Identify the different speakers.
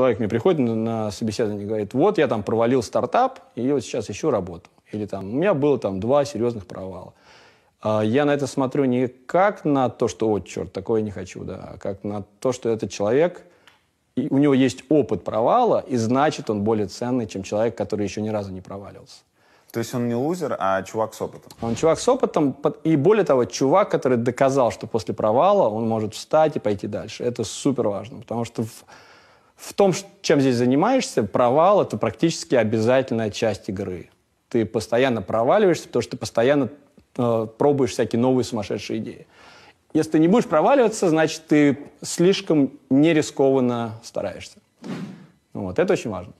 Speaker 1: Человек мне приходит на собеседование и говорит, вот я там провалил стартап, и вот сейчас ищу работу. Или там, у меня было там два серьезных провала. А, я на это смотрю не как на то, что, о, черт, такое не хочу, да, а как на то, что этот человек, и у него есть опыт провала, и значит, он более ценный, чем человек, который еще ни разу не проваливался. То есть он не лузер, а чувак с опытом. Он чувак с опытом, и более того, чувак, который доказал, что после провала он может встать и пойти дальше. Это супер важно, потому что в в том, чем здесь занимаешься, провал — это практически обязательная часть игры. Ты постоянно проваливаешься, потому что ты постоянно э, пробуешь всякие новые сумасшедшие идеи. Если ты не будешь проваливаться, значит, ты слишком нерискованно стараешься.
Speaker 2: Вот, это очень важно.